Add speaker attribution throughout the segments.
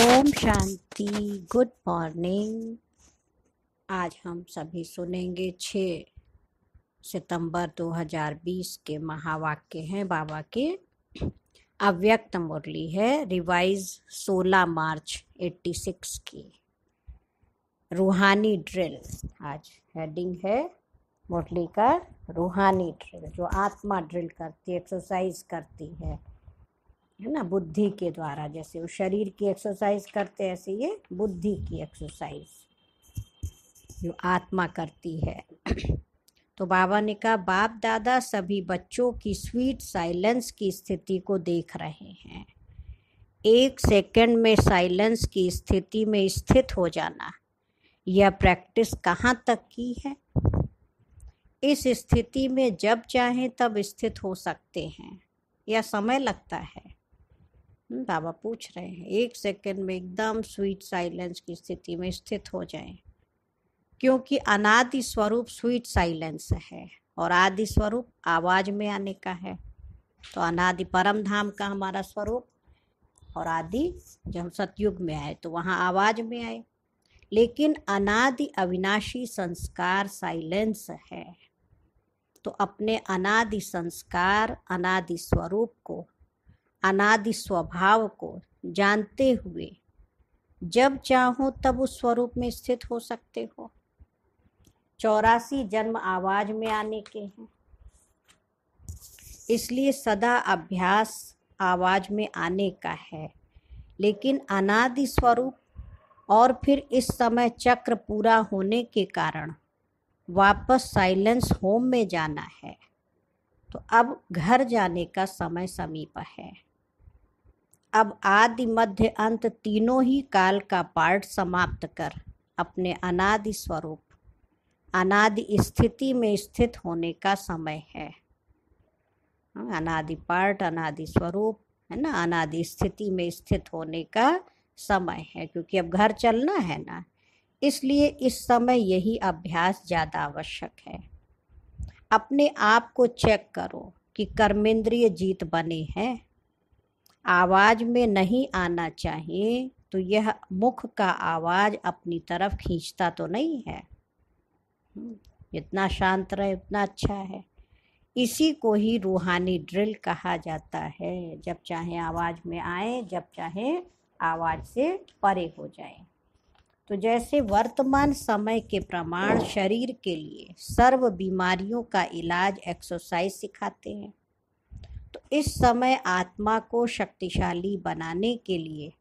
Speaker 1: ओम शांति good morning आज हम सभी सुनेंगे छ सितंबर 2020 के महावाक्य हैं बाबा के अव्यक्त मुरली है रिवाइज 16 मार्च 86 की रूहानी ड्रिल आज हेडिंग है मुरली का रूहानी ड्रिल जो आत्मा ड्रिल करती है एक्सरसाइज करती है है ना बुद्धि के द्वारा जैसे वो शरीर की एक्सरसाइज करते ऐसे ये बुद्धि की एक्सरसाइज जो आत्मा करती है तो बाबा ने कहा बाप दादा सभी बच्चों की स्वीट साइलेंस की स्थिति को देख रहे हैं एक सेकंड में साइलेंस की स्थिति में स्थित हो जाना यह प्रैक्टिस कहाँ तक की है इस स्थिति में जब चाहें तब स्थित हो सकते हैं यह समय लगता है हम्म, बाबा पूछ रहे हैं एक सेकंड में एकदम स्वीट साइलेंस की स्थिति में स्थित हो जाएं क्योंकि अनादि स्वरूप स्वीट साइलेंस है और आदि स्वरूप आवाज में आने का है तो अनादि परम धाम का हमारा स्वरूप और आदि जब हम सतयुग में आए तो वहाँ आवाज में आए लेकिन अनादि अविनाशी संस्कार साइलेंस है तो अपने अनादि संस्कार अनादि स्वरूप को अनादि स्वभाव को जानते हुए जब चाहो तब उस स्वरूप में स्थित हो सकते हो चौरासी जन्म आवाज में आने के हैं इसलिए सदा अभ्यास आवाज में आने का है लेकिन अनादि स्वरूप और फिर इस समय चक्र पूरा होने के कारण वापस साइलेंस होम में जाना है तो अब घर जाने का समय समीप है अब आदि मध्य अंत तीनों ही काल का पाठ समाप्त कर अपने अनादि स्वरूप अनादि स्थिति में स्थित होने का समय है हाँ, अनादि पाठ अनादि स्वरूप है ना अनादि स्थिति में स्थित होने का समय है क्योंकि अब घर चलना है ना इसलिए इस समय यही अभ्यास ज़्यादा आवश्यक है अपने आप को चेक करो कि कर्मेंद्रिय जीत बने हैं आवाज में नहीं आना चाहिए तो यह मुख का आवाज अपनी तरफ खींचता तो नहीं है जितना हम्म, शांत रहे उतना अच्छा है इसी को ही रूहानी ड्रिल कहा जाता है जब चाहे आवाज़ में आए जब चाहे आवाज़ से परे हो जाए तो जैसे वर्तमान समय के प्रमाण शरीर के लिए सर्व बीमारियों का इलाज एक्सरसाइज सिखाते हैं तो इस समय आत्मा को शक्तिशाली बनाने के लिए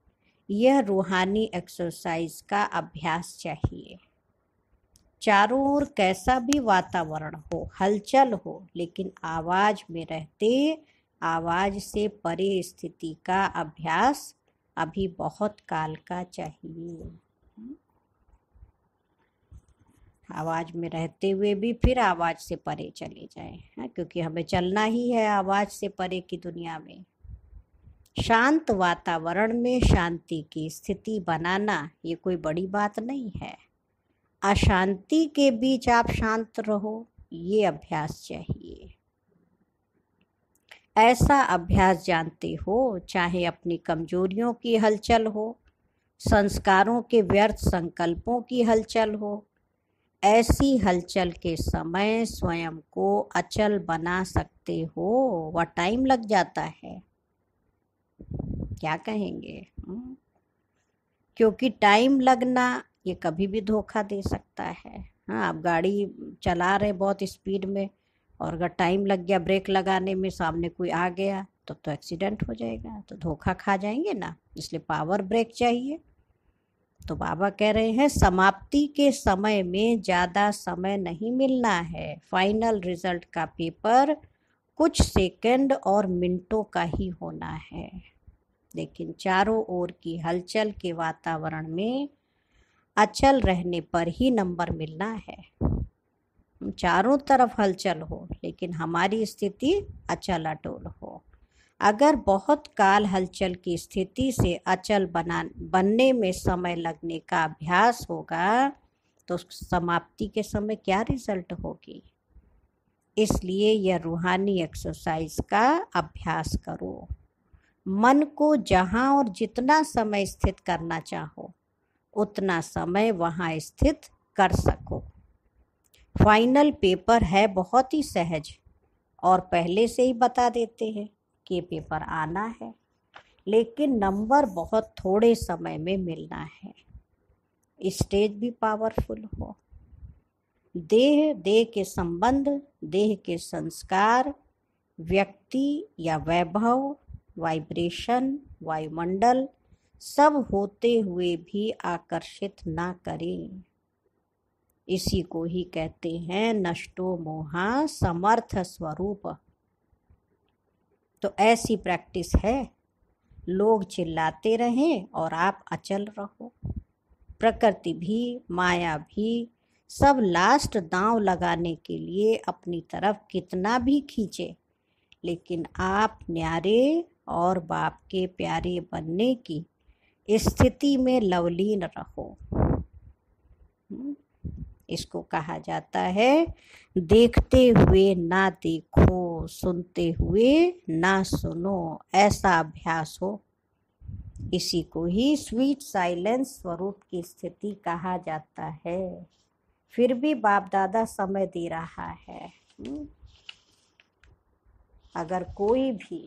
Speaker 1: यह रूहानी एक्सरसाइज का अभ्यास चाहिए चारों ओर कैसा भी वातावरण हो हलचल हो लेकिन आवाज में रहते आवाज से परे स्थिति का अभ्यास अभी बहुत काल का चाहिए आवाज़ में रहते हुए भी फिर आवाज़ से परे चले जाए है हाँ, क्योंकि हमें चलना ही है आवाज़ से परे की दुनिया में शांत वातावरण में शांति की स्थिति बनाना ये कोई बड़ी बात नहीं है अशांति के बीच आप शांत रहो ये अभ्यास चाहिए ऐसा अभ्यास जानते हो चाहे अपनी कमजोरियों की हलचल हो संस्कारों के व्यर्थ संकल्पों की हलचल हो ऐसी हलचल के समय स्वयं को अचल बना सकते हो वह टाइम लग जाता है क्या कहेंगे हम्म। क्योंकि टाइम लगना ये कभी भी धोखा दे सकता है हाँ आप गाड़ी चला रहे बहुत स्पीड में और अगर टाइम लग गया ब्रेक लगाने में सामने कोई आ गया तो, तो एक्सीडेंट हो जाएगा तो धोखा खा जाएंगे ना इसलिए पावर ब्रेक चाहिए तो बाबा कह रहे हैं समाप्ति के समय में ज़्यादा समय नहीं मिलना है फाइनल रिजल्ट का पेपर कुछ सेकंड और मिनटों का ही होना है लेकिन चारों ओर की हलचल के वातावरण में अचल रहने पर ही नंबर मिलना है चारों तरफ हलचल हो लेकिन हमारी स्थिति अचल अटोल हो अगर बहुत काल हलचल की स्थिति से अचल बना बनने में समय लगने का अभ्यास होगा तो समाप्ति के समय क्या रिजल्ट होगी इसलिए यह रूहानी एक्सरसाइज का अभ्यास करो मन को जहाँ और जितना समय स्थित करना चाहो उतना समय वहाँ स्थित कर सको फाइनल पेपर है बहुत ही सहज और पहले से ही बता देते हैं के पेपर आना है लेकिन नंबर बहुत थोड़े समय में मिलना है स्टेज भी पावरफुल हो देह देह के संबंध देह के संस्कार व्यक्ति या वैभव वाइब्रेशन वायुमंडल सब होते हुए भी आकर्षित ना करें इसी को ही कहते हैं नष्टो मोहा समर्थ स्वरूप तो ऐसी प्रैक्टिस है लोग चिल्लाते रहें और आप अचल रहो प्रकृति भी माया भी सब लास्ट दांव लगाने के लिए अपनी तरफ कितना भी खींचे लेकिन आप न्यारे और बाप के प्यारे बनने की स्थिति में लवलीन रहो हम्म। इसको कहा जाता है देखते हुए ना देखो सुनते हुए ना सुनो ऐसा अभ्यास हो इसी को ही स्वीट साइलेंस स्वरूप की स्थिति कहा जाता है फिर भी बाप दादा समय दे रहा है हम्म। अगर कोई भी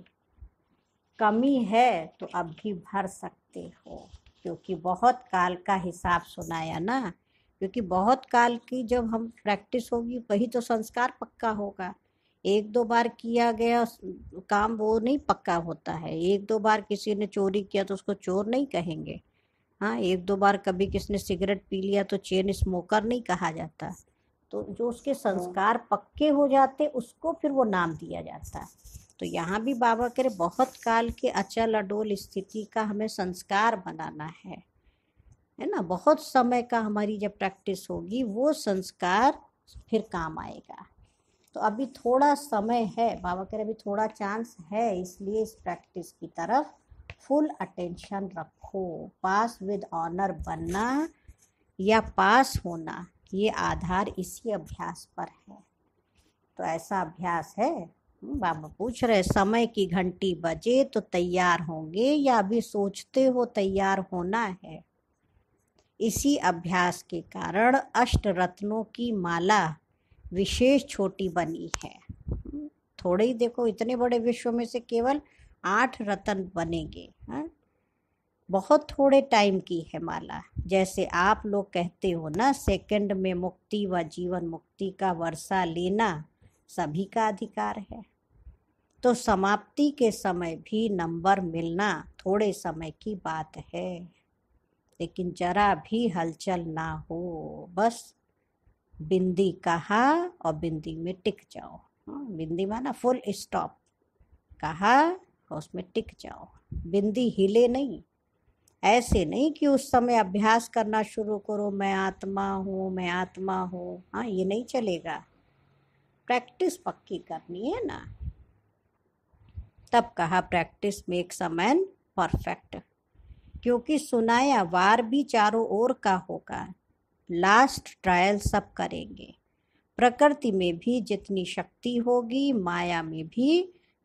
Speaker 1: कमी है तो अब भी भर सकते हो क्योंकि बहुत काल का हिसाब सुनाया ना क्योंकि बहुत काल की जब हम प्रैक्टिस होगी वही तो संस्कार पक्का होगा एक दो बार किया गया काम वो नहीं पक्का होता है एक दो बार किसी ने चोरी किया तो उसको चोर नहीं कहेंगे हाँ एक दो बार कभी किसी ने सिगरेट पी लिया तो चेन स्मोकर नहीं कहा जाता तो जो उसके हाँ। संस्कार पक्के हो जाते उसको फिर वो नाम दिया जाता तो यहाँ भी बाबा करे बहुत काल के अचल अडोल स्थिति का हमें संस्कार बनाना है है ना बहुत समय का हमारी जब प्रैक्टिस होगी वो संस्कार फिर काम आएगा तो अभी थोड़ा समय है बाबा कह रहे अभी थोड़ा चांस है इसलिए इस प्रैक्टिस की तरफ फुल अटेंशन रखो पास विद ऑनर बनना या पास होना ये आधार इसी अभ्यास पर है तो ऐसा अभ्यास है हम्म, बाबा पूछ रहे समय की घंटी बजे तो तैयार होंगे या अभी सोचते हो तैयार होना है इसी अभ्यास के कारण अष्ट रत्नों की माला विशेष छोटी बनी है हम्म, थोड़े ही देखो इतने बड़े विश्व में से केवल आठ रत्न बनेंगे हाँ बहुत थोड़े टाइम की है माला जैसे आप लोग कहते हो ना सेकंड में मुक्ति व जीवन मुक्ति का वर्षा लेना सभी का अधिकार है तो समाप्ति के समय भी नंबर मिलना थोड़े समय की बात है लेकिन जरा भी हलचल ना हो बस बिंदी कहा और बिंदी में टिक जाओ हाँ, बिंदी माना फुल स्टॉप कहा और उसमें टिक जाओ बिंदी हिले नहीं ऐसे नहीं कि उस समय अभ्यास करना शुरू करो मैं आत्मा हूँ मैं आत्मा हूँ हाँ ये नहीं चलेगा प्रैक्टिस पक्की करनी है ना तब कहा practice makes a man perfect क्योंकि सुनाया वार भी चारों ओर का होगा लास्ट ट्रायल सब करेंगे प्रकृति में भी जितनी शक्ति होगी माया में भी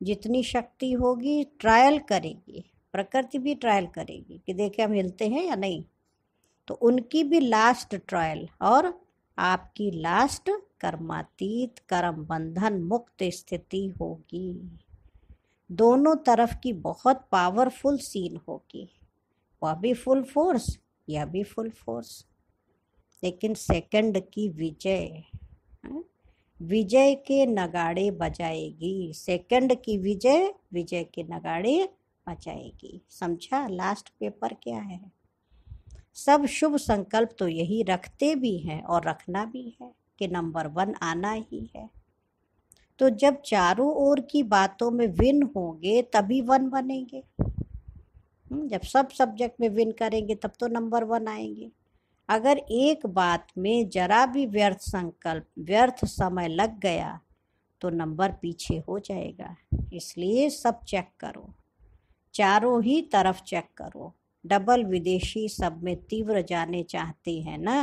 Speaker 1: जितनी शक्ति होगी ट्रायल करेगी प्रकृति भी ट्रायल करेगी कि देखे हम हिलते हैं या नहीं तो उनकी भी लास्ट ट्रायल और आपकी लास्ट कर्मातीत कर्म बंधन मुक्त स्थिति होगी दोनों तरफ की बहुत पावरफुल सीन होगी वह भी फुल फोर्स यह भी फुल फोर्स लेकिन सेकंड की विजय हाँ? विजय के नगाड़े बजाएगी सेकंड की विजय विजय के नगाड़े बजाएगी समझा लास्ट पेपर क्या है सब शुभ संकल्प तो यही रखते भी हैं और रखना भी है कि नंबर वन आना ही है तो जब चारों ओर की बातों में विन होंगे तभी वन बनेंगे हम्म, जब सब सब्जेक्ट में विन करेंगे तब तो नंबर वन आएंगे अगर एक बात में जरा भी व्यर्थ संकल्प व्यर्थ समय लग गया तो नंबर पीछे हो जाएगा इसलिए सब चेक करो चारों ही तरफ चेक करो डबल विदेशी सब में तीव्र जाने चाहते हैं ना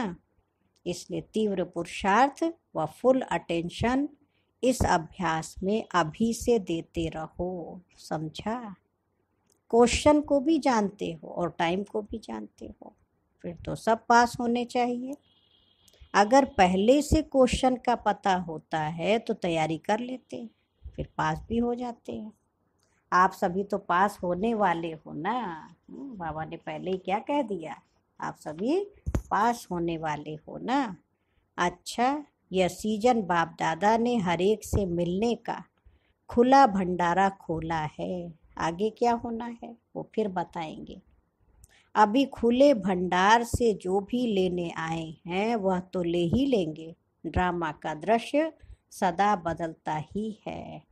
Speaker 1: इसलिए तीव्र पुरुषार्थ व फुल अटेंशन इस अभ्यास में अभी से देते रहो समझा क्वेश्चन को भी जानते हो और टाइम को भी जानते हो फिर तो सब पास होने चाहिए अगर पहले से क्वेश्चन का पता होता है तो तैयारी कर लेते हैं फिर पास भी हो जाते हैं आप सभी तो पास होने वाले हो ना हम्म, बाबा ने पहले ही क्या कह दिया आप सभी पास होने वाले हो ना अच्छा यह सीजन बाप दादा ने हर एक से मिलने का खुला भंडारा खोला है आगे क्या होना है वो फिर बताएंगे अभी खुले भंडार से जो भी लेने आए हैं वह तो ले ही लेंगे ड्रामा का दृश्य सदा बदलता ही है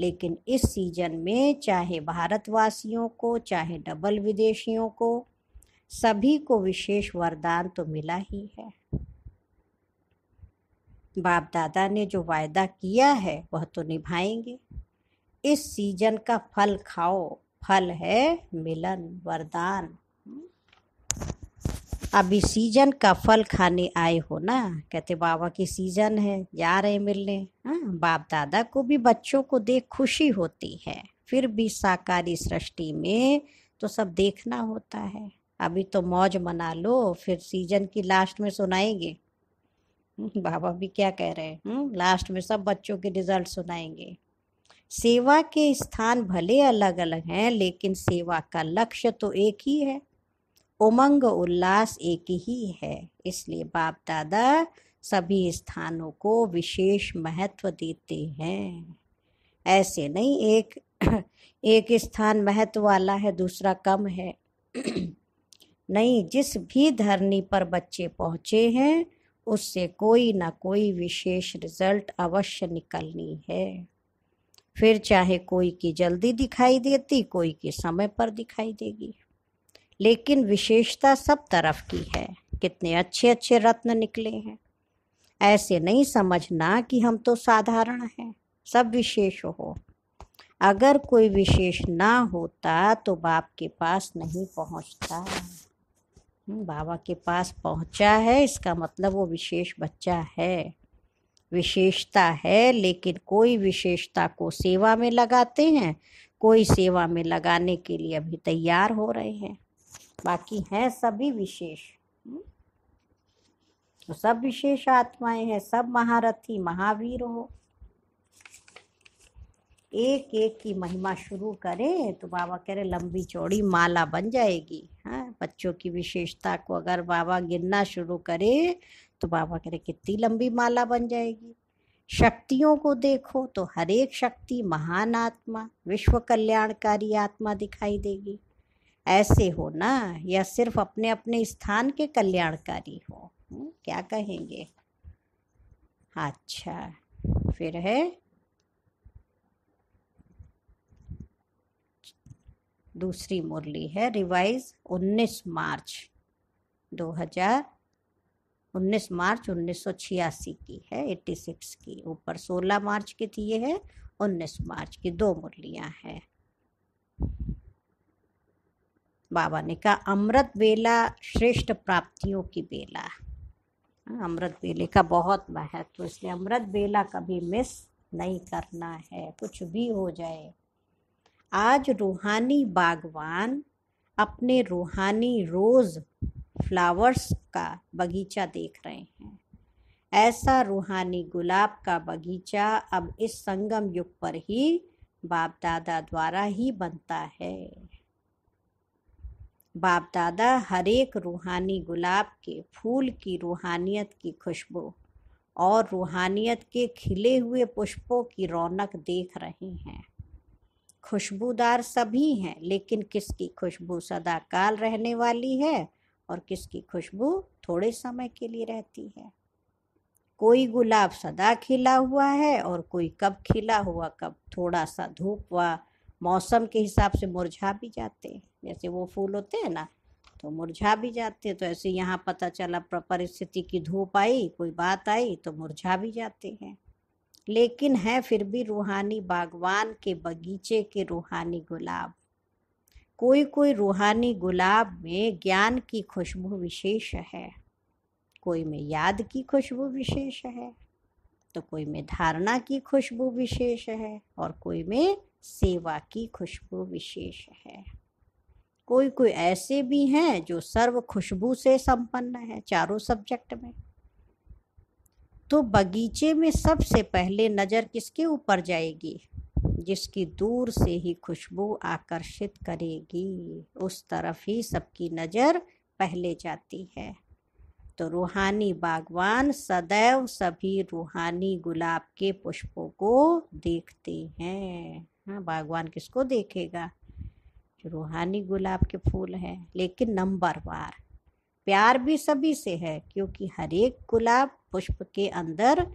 Speaker 1: लेकिन इस सीजन में चाहे भारतवासियों को चाहे डबल विदेशियों को सभी को विशेष वरदान तो मिला ही है बाप दादा ने जो वायदा किया है वह तो निभाएंगे इस सीजन का फल खाओ फल है मिलन वरदान अभी सीजन का फल खाने आए हो ना कहते बाबा की सीजन है जा रहे मिलने हाँ बाप दादा को भी बच्चों को देख खुशी होती है फिर भी साकारी सृष्टि में तो सब देखना होता है अभी तो मौज मना लो फिर सीजन की लास्ट में सुनाएंगे बाबा भी क्या कह रहे हैं हम्म, लास्ट में सब बच्चों के रिजल्ट सुनाएंगे सेवा के स्थान भले अलग अलग हैं लेकिन सेवा का लक्ष्य तो एक ही है उमंग उल्लास एक ही है इसलिए बाप दादा सभी स्थानों को विशेष महत्व देते हैं ऐसे नहीं एक एक स्थान महत्व वाला है दूसरा कम है नहीं जिस भी धरनी पर बच्चे पहुँचे हैं उससे कोई ना कोई विशेष रिजल्ट अवश्य निकलनी है फिर चाहे कोई की जल्दी दिखाई देती कोई की समय पर दिखाई देगी लेकिन विशेषता सब तरफ की है कितने अच्छे अच्छे रत्न निकले हैं ऐसे नहीं समझना कि हम तो साधारण हैं सब विशेष हो अगर कोई विशेष ना होता तो बाप के पास नहीं पहुंचता हम्म, बाबा के पास पहुंचा है इसका मतलब वो विशेष बच्चा है विशेषता है लेकिन कोई विशेषता को सेवा में लगाते हैं कोई सेवा में लगाने के लिए अभी तैयार हो रहे हैं बाकी हैं सभी विशेष हम्म? तो सब विशेष आत्माएं हैं सब महारथी महावीर हो एक एक की महिमा शुरू करें तो बाबा कह रहे लंबी चौड़ी माला बन जाएगी हाँ बच्चों की विशेषता को अगर बाबा गिनना शुरू करे तो बाबा कह रहे कितनी लंबी माला बन जाएगी शक्तियों को देखो तो हर एक शक्ति महान आत्मा विश्व कल्याणकारी आत्मा दिखाई देगी ऐसे हो ना या सिर्फ अपने अपने स्थान के कल्याणकारी हो हम्म, क्या कहेंगे अच्छा फिर है दूसरी मुरली है रिवाइज 19 मार्च 19 मार्च 1986 की है 86 की ऊपर 16 मार्च की थी ये है 19 मार्च की दो मुरलियाँ हैं बाबा ने कहा अमृत बेला श्रेष्ठ प्राप्तियों की बेला हाँ, अमृत बेले का बहुत महत्व तो इसलिए अमृत बेला कभी मिस नहीं करना है कुछ भी हो जाए आज रूहानी बागवान अपने रूहानी रोज़ फ्लावर्स का बगीचा देख रहे हैं ऐसा रूहानी गुलाब का बगीचा अब इस संगम युग पर ही बाप दादा द्वारा ही बनता है बाप दादा हरेक रूहानी गुलाब के फूल की रूहानियत की खुशबू और रूहानियत के खिले हुए पुष्पों की रौनक देख रहे हैं खुशबूदार सभी हैं लेकिन किसकी खुशबू सदाकाल रहने वाली है और किसकी खुशबू थोड़े समय के लिए रहती है कोई गुलाब सदा खिला हुआ है और कोई कब खिला हुआ कब थोड़ा सा धूप व मौसम के हिसाब से मुरझा भी जाते हैं जैसे वो फूल होते हैं ना तो मुरझा भी जाते हैं तो ऐसे यहाँ पता चला परिस्थिति की धूप आई कोई बात आई तो मुरझा भी जाते हैं लेकिन है फिर भी रूहानी बागवान के बगीचे के रूहानी गुलाब कोई कोई रूहानी गुलाब में ज्ञान की खुशबू विशेष है कोई में याद की खुशबू विशेष है तो कोई में धारणा की खुशबू विशेष है और कोई में सेवा की खुशबू विशेष है कोई कोई ऐसे भी हैं जो सर्व खुशबू से संपन्न है चारों सब्जेक्ट में तो बगीचे में सबसे पहले नज़र किसके ऊपर जाएगी जिसकी दूर से ही खुशबू आकर्षित करेगी उस तरफ ही सबकी नज़र पहले जाती है तो रूहानी बागवान सदैव सभी रूहानी गुलाब के पुष्पों को देखते हैं हाँ बागवान किसको देखेगा जो रूहानी गुलाब के फूल हैं लेकिन नंबर वार प्यार भी सभी से है क्योंकि हरेक गुलाब पुष्प के अंदर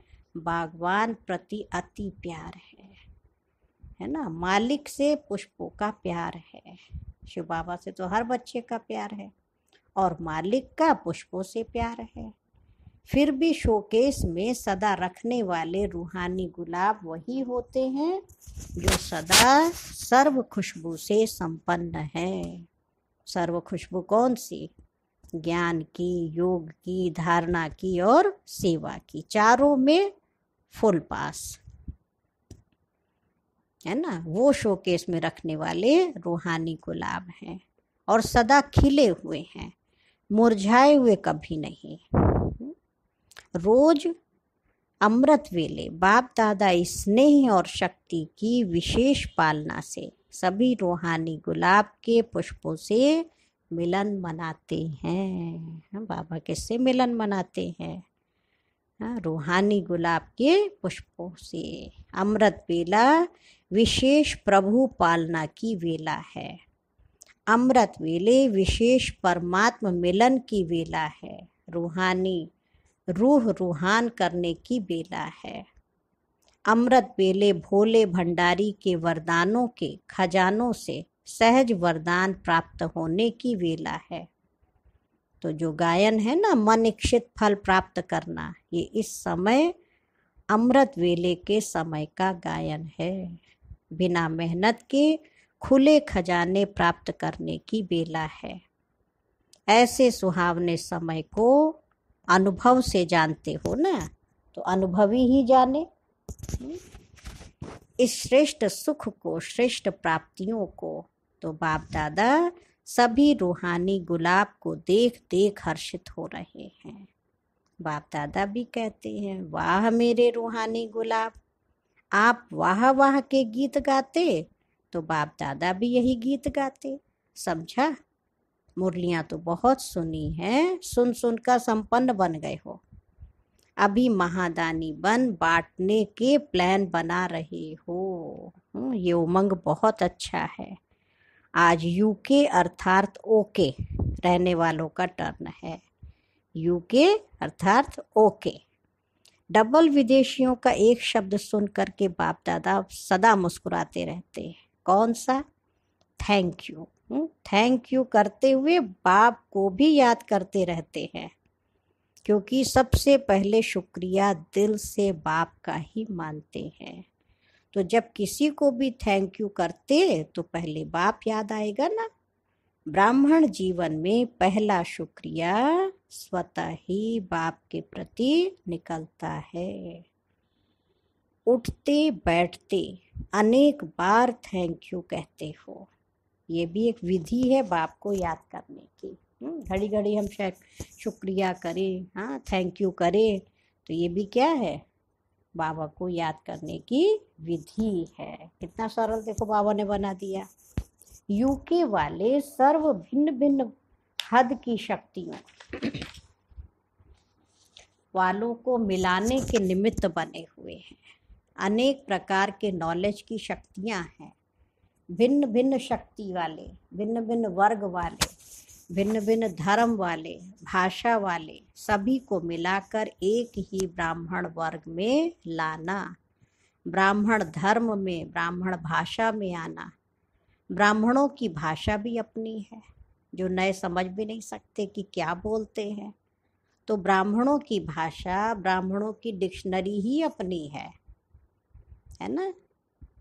Speaker 1: बागवान प्रति अति प्यार है है ना मालिक से पुष्पों का प्यार है शिव बाबा से तो हर बच्चे का प्यार है और मालिक का पुष्पों से प्यार है फिर भी शोकेस में सदा रखने वाले रूहानी गुलाब वही होते हैं जो सदा सर्व खुशबू से संपन्न है सर्व खुशबू कौन सी ज्ञान की योग की धारणा की और सेवा की चारों में फुल पास है ना वो शोकेस में रखने वाले रूहानी गुलाब हैं और सदा खिले हुए हैं मुरझाए हुए कभी नहीं रोज अमृत वेले बाप दादा स्नेह और शक्ति की विशेष पालना से सभी रूहानी गुलाब के पुष्पों से मिलन मनाते हैं हाँ, बाबा किससे मिलन मनाते हैं हाँ रूहानी गुलाब के पुष्पों से अमृत वेला विशेष प्रभु पालना की वेला है अमृत वेले विशेष परमात्म मिलन की वेला है रूहानी रूह रूहान करने की बेला है अमृत बेले भोले भंडारी के वरदानों के खजानों से सहज वरदान प्राप्त होने की वेला है तो जो गायन है ना मन इच्छित फल प्राप्त करना ये इस समय अमृत वेले के समय का गायन है बिना मेहनत के खुले खजाने प्राप्त करने की बेला है ऐसे सुहावने समय को अनुभव से जानते हो ना तो अनुभवी ही जाने इस श्रेष्ठ सुख को श्रेष्ठ प्राप्तियों को तो बाप दादा सभी रूहानी गुलाब को देख देख हर्षित हो रहे हैं बाप दादा भी कहते हैं वाह मेरे रूहानी गुलाब आप वाह वाह के गीत गाते तो बाप दादा भी यही गीत गाते समझा मुरलियाँ तो बहुत सुनी हैं सुन सुन कर संपन्न बन गए हो अभी महादानी बन बांटने के प्लान बना रहे हो हम्म, ये उमंग बहुत अच्छा है आज यूके अर्थात ओके रहने वालों का टर्न है यूके अर्थात ओके डबल विदेशियों का एक शब्द सुन करके बाप दादा सदा मुस्कुराते रहते हैं कौन सा थैंक यू थैंक यू करते हुए बाप को भी याद करते रहते हैं क्योंकि सबसे पहले शुक्रिया दिल से बाप का ही मानते हैं तो जब किसी को भी थैंक यू करते तो पहले बाप याद आएगा ना ब्राह्मण जीवन में पहला शुक्रिया स्वतः ही बाप के प्रति निकलता है उठते बैठते अनेक बार थैंक यू कहते हो ये भी एक विधि है बाप को याद करने की हम्म, घड़ी घड़ी हम शायद शुक्रिया करें हाँ थैंक यू करें तो ये भी क्या है बाबा को याद करने की विधि है कितना सरल देखो बाबा ने बना दिया यूके वाले सर्व भिन्न भिन्न हद की शक्तियों वालों को मिलाने के निमित्त बने हुए हैं अनेक प्रकार के नॉलेज की शक्तियां हैं भिन्न भिन्न शक्ति वाले भिन्न भिन्न वर्ग वाले भिन्न भिन्न धर्म वाले भाषा वाले सभी को मिलाकर एक ही ब्राह्मण वर्ग में लाना ब्राह्मण धर्म में ब्राह्मण भाषा में आना ब्राह्मणों की भाषा भी अपनी है जो नए समझ भी नहीं सकते कि क्या बोलते हैं तो ब्राह्मणों की भाषा ब्राह्मणों की डिक्शनरी ही अपनी है है ना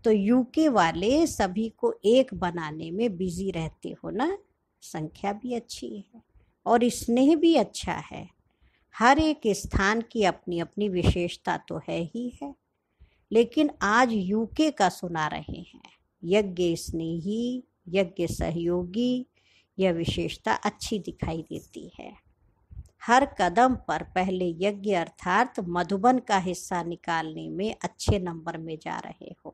Speaker 1: तो यूके वाले सभी को एक बनाने में बिजी रहते हो ना संख्या भी अच्छी है और स्नेह भी अच्छा है हर एक स्थान की अपनी अपनी विशेषता तो है ही है लेकिन आज यूके का सुना रहे हैं यज्ञ स्नेही यज्ञ सहयोगी यह विशेषता अच्छी दिखाई देती है हर कदम पर पहले यज्ञ अर्थात मधुबन का हिस्सा निकालने में अच्छे नंबर में जा रहे हो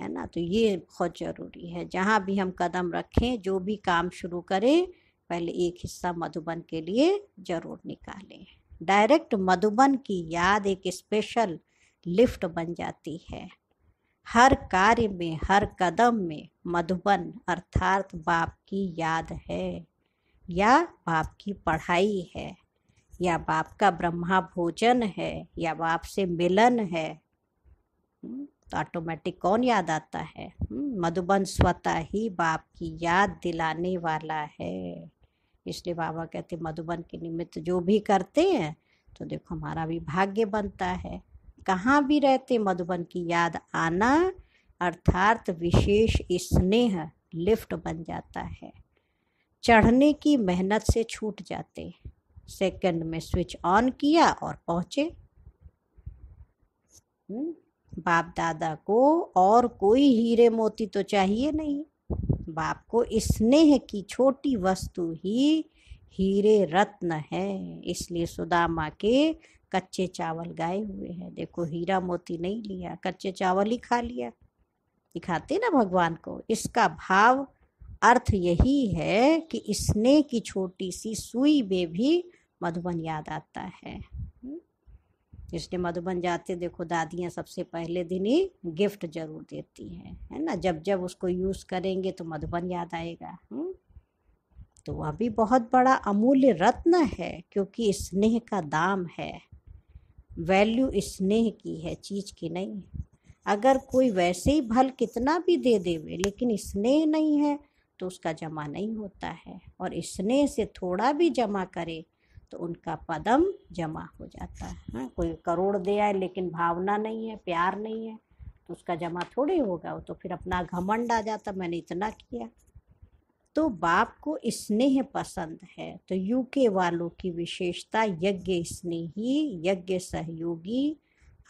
Speaker 1: है ना तो ये बहुत ज़रूरी है जहाँ भी हम कदम रखें जो भी काम शुरू करें पहले एक हिस्सा मधुबन के लिए ज़रूर निकालें डायरेक्ट मधुबन की याद एक स्पेशल लिफ्ट बन जाती है हर कार्य में हर कदम में मधुबन अर्थात बाप की याद है या बाप की पढ़ाई है या बाप का ब्रह्मा भोजन है या बाप से मिलन है हम्म, तो ऑटोमेटिक कौन याद आता है हम्म, मधुबन स्वतः ही बाप की याद दिलाने वाला है इसलिए बाबा कहते मधुबन के निमित्त जो भी करते हैं तो देखो हमारा भी भाग्य बनता है कहाँ भी रहते मधुबन की याद आना अर्थात विशेष स्नेह लिफ्ट बन जाता है चढ़ने की मेहनत से छूट जाते सेकंड में स्विच ऑन किया और पहुँचे हम्म, बाप दादा को और कोई हीरे मोती तो चाहिए नहीं बाप को स्नेह की छोटी वस्तु ही हीरे रत्न है इसलिए सुदामा के कच्चे चावल गाए हुए हैं देखो हीरा मोती नहीं लिया कच्चे चावल ही खा लिया दिखाते ना भगवान को इसका भाव अर्थ यही है कि इसने की छोटी सी सुई में भी मधुबन याद आता है इसलिए हम्म? मधुबन जाते देखो दादियाँ सबसे पहले दिन ही गिफ्ट जरूर देती हैं है ना जब जब उसको यूज़ करेंगे तो मधुबन याद आएगा हम्म? तो वह भी बहुत बड़ा अमूल्य रत्न है क्योंकि स्नेह का दाम है वैल्यू स्नेह की है चीज़ की नहीं अगर कोई वैसे ही भल कितना भी दे देवे लेकिन स्नेह नहीं है तो उसका जमा नहीं होता है और स्नेह से थोड़ा भी जमा करे तो उनका पदम जमा हो जाता है हाँ कोई करोड़ दे आए लेकिन भावना नहीं है प्यार नहीं है तो उसका जमा थोड़ी होगा वो तो फिर अपना घमंड आ जाता मैंने इतना किया तो बाप को स्नेह पसंद है तो यूके वालों की विशेषता यज्ञ स्नेही यज्ञ सहयोगी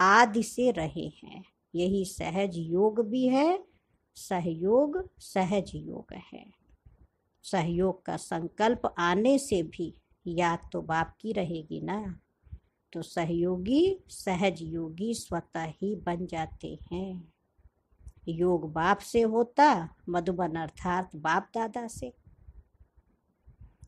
Speaker 1: आदि से रहे हैं यही सहज योग भी है सहयोग सहज योग है सहयोग का संकल्प आने से भी याद तो बाप की रहेगी ना तो सहयोगी सहज योगी स्वतः ही बन जाते हैं योग बाप से होता मधुबन अर्थात बाप दादा से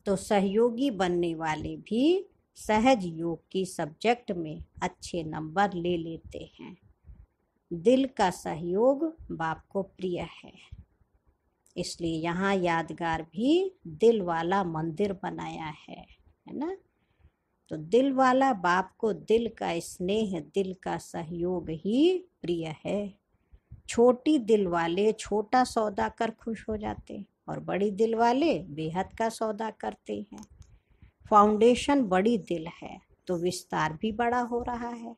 Speaker 1: तो सहयोगी बनने वाले भी सहज योग की सब्जेक्ट में अच्छे नंबर ले लेते हैं दिल का सहयोग बाप को प्रिय है इसलिए यहाँ यादगार भी दिल वाला मंदिर बनाया है है ना तो दिल वाला बाप को दिल का स्नेह दिल का सहयोग ही प्रिय है छोटी दिल वाले छोटा सौदा कर खुश हो जाते हैं और बड़ी दिल वाले बेहद का सौदा करते हैं फाउंडेशन बड़ी दिल है तो विस्तार भी बड़ा हो रहा है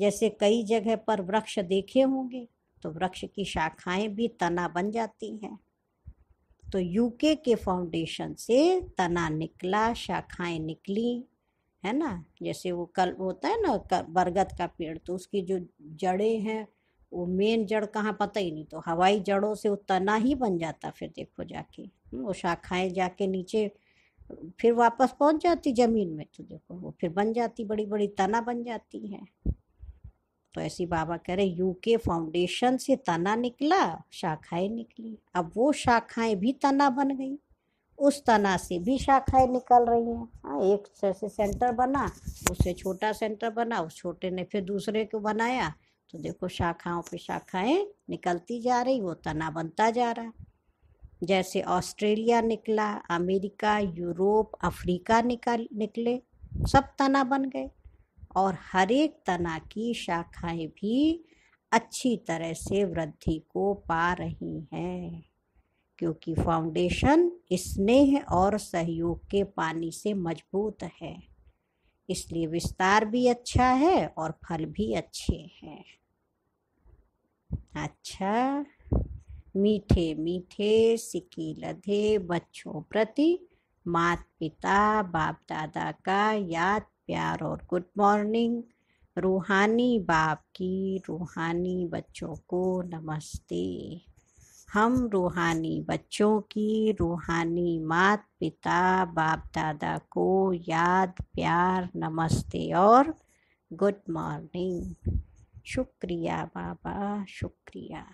Speaker 1: जैसे कई जगह पर वृक्ष देखे होंगे तो वृक्ष की शाखाएं भी तना बन जाती हैं तो यूके के फाउंडेशन से तना निकला शाखाएं निकली है ना जैसे वो कल होता है ना बरगद का पेड़ तो उसकी जो जड़ें हैं वो मेन जड़ कहाँ पता ही नहीं तो हवाई जड़ों से वो तना ही बन जाता फिर देखो जाके हम्म, वो शाखाएं जाके नीचे फिर वापस पहुंच जाती जमीन में तो देखो वो फिर बन जाती बड़ी बड़ी तना बन जाती है तो ऐसी बाबा कह रहे यूके फाउंडेशन से तना निकला शाखाएं निकली अब वो शाखाएं भी तना बन गई उस तना से भी शाखाएं निकल रही हैं हाँ एक से सेंटर बना उससे छोटा सेंटर बना उस छोटे ने फिर दूसरे को बनाया तो देखो शाखाओं पे शाखाएं निकलती जा रही वो तना बनता जा रहा जैसे ऑस्ट्रेलिया निकला अमेरिका यूरोप अफ्रीका निकल निकले सब तना बन गए और हर एक तना की शाखाएं भी अच्छी तरह से वृद्धि को पा रही हैं क्योंकि फाउंडेशन स्नेह और सहयोग के पानी से मजबूत है इसलिए विस्तार भी अच्छा है और फल भी अच्छे हैं अच्छा मीठे मीठे सिकी लधे बच्चों प्रति मात पिता बाप दादा का याद प्यार और गुड मॉर्निंग रूहानी बाप की रूहानी बच्चों को नमस्ते हम रूहानी बच्चों की रूहानी मात पिता बाप दादा को याद प्यार नमस्ते और गुड मॉर्निंग शुक्रिया बाबा शुक्रिया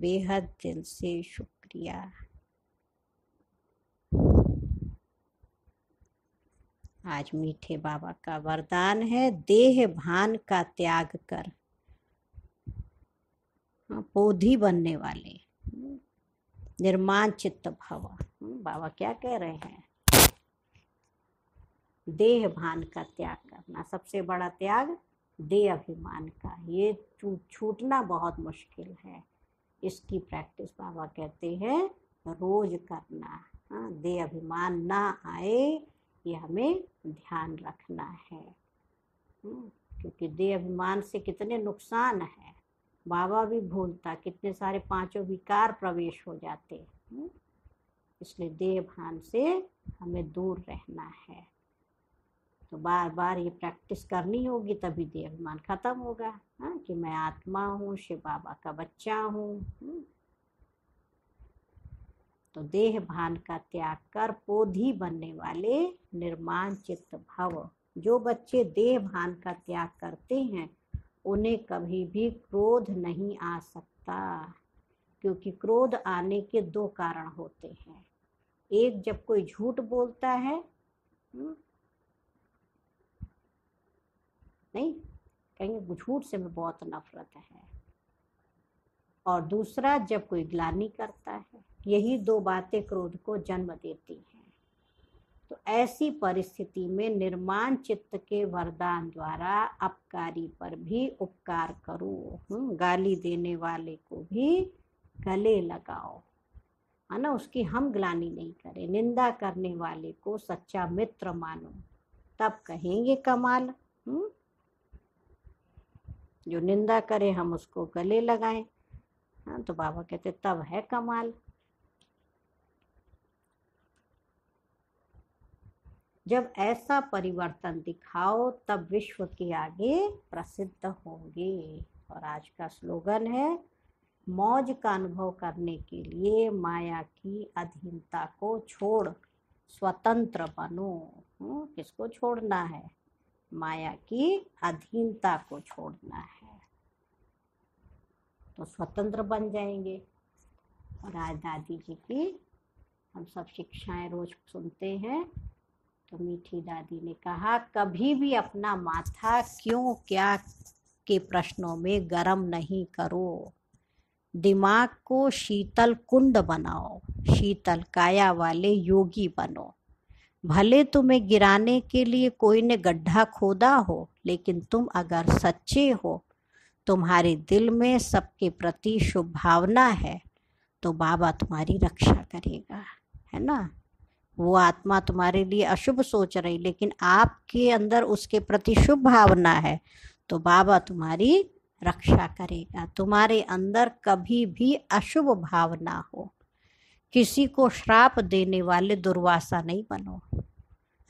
Speaker 1: बेहद दिल से शुक्रिया आज मीठे बाबा का वरदान है देह भान का त्याग कर हाँ, पौधी बनने वाले निर्माण चित्त भाव हम्म, बाबा क्या कह रहे हैं देह भान का त्याग करना सबसे बड़ा त्याग देह अभिमान का ये छूटना बहुत मुश्किल है इसकी प्रैक्टिस बाबा कहते हैं रोज करना हाँ, दे अभिमान ना आए ये हमें ध्यान रखना है हम्म, क्योंकि दे अभिमान से कितने नुकसान हैं बाबा भी भूलता कितने सारे पांचों विकार प्रवेश हो जाते हम्म? इसलिए देह भान से हमें दूर रहना है तो बार बार ये प्रैक्टिस करनी होगी तभी देहभिमान खत्म होगा हाँ कि मैं आत्मा हूँ शिव बाबा का बच्चा हूँ हम्म? तो देह भान का त्याग कर पोधी बनने वाले निर्माण चित्त भव जो बच्चे देह भान का त्याग करते हैं उन्हें कभी भी क्रोध नहीं आ सकता क्योंकि क्रोध आने के दो कारण होते हैं एक जब कोई झूठ बोलता है हम्म, नहीं कहेंगे झूठ से मैं बहुत नफरत है और दूसरा जब कोई ग्लानी करता है यही दो बातें क्रोध को जन्म देती हैं तो ऐसी परिस्थिति में निर्माण चित्त के वरदान द्वारा अपकारी पर भी उपकार करो हम्म, गाली देने वाले को भी गले लगाओ है ना उसकी हम ग्लानी नहीं करें निंदा करने वाले को सच्चा मित्र मानो तब कहेंगे कमाल हुँ? हम्म, जो निंदा करे हम उसको गले लगाएं हाँ तो बाबा कहते तब है कमाल जब ऐसा परिवर्तन दिखाओ तब विश्व के आगे प्रसिद्ध होंगे और आज का स्लोगन है मौज का अनुभव करने के लिए माया की अधीनता को छोड़ स्वतंत्र बनो हम्म, किसको छोड़ना है माया की अधीनता को छोड़ना है तो स्वतंत्र बन जाएंगे और आज दादी जी की हम सब शिक्षाएं रोज सुनते हैं तो मीठी दादी ने कहा कभी भी अपना माथा क्यों क्या के प्रश्नों में गर्म नहीं करो दिमाग को शीतल कुंड बनाओ शीतल काया वाले योगी बनो भले तुम्हें गिराने के लिए कोई ने गड्ढा खोदा हो लेकिन तुम अगर सच्चे हो तुम्हारे दिल में सबके प्रति शुभ भावना है तो बाबा तुम्हारी रक्षा करेगा है ना वो आत्मा तुम्हारे लिए अशुभ सोच रही लेकिन आपके अंदर उसके प्रति शुभ भावना है तो बाबा तुम्हारी रक्षा करेगा तुम्हारे अंदर कभी भी अशुभ भावना हो किसी को श्राप देने वाले दुर्वासा नहीं बनो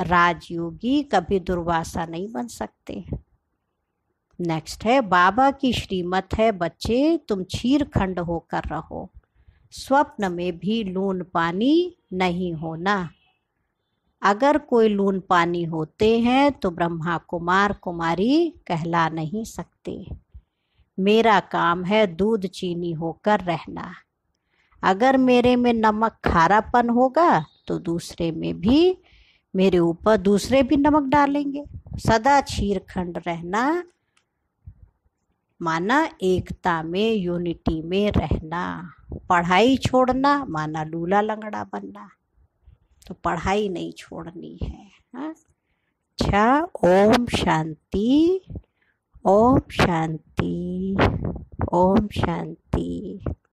Speaker 1: राजयोगी कभी दुर्वासा नहीं बन सकते नेक्स्ट है बाबा की श्रीमत है बच्चे तुम छीर खंड होकर रहो स्वप्न में भी लून पानी नहीं होना अगर कोई लून पानी होते हैं तो ब्रह्मा कुमार कुमारी कहला नहीं सकते मेरा काम है दूध चीनी होकर रहना अगर मेरे में नमक खारापन होगा तो दूसरे में भी मेरे ऊपर दूसरे भी नमक डालेंगे सदा छीरखंड रहना माना एकता में यूनिटी में रहना पढ़ाई छोड़ना माना लूला लंगड़ा बनना तो पढ़ाई नहीं छोड़नी है हाँ? अच्छा ओम शांति ओम शांति ओम शांति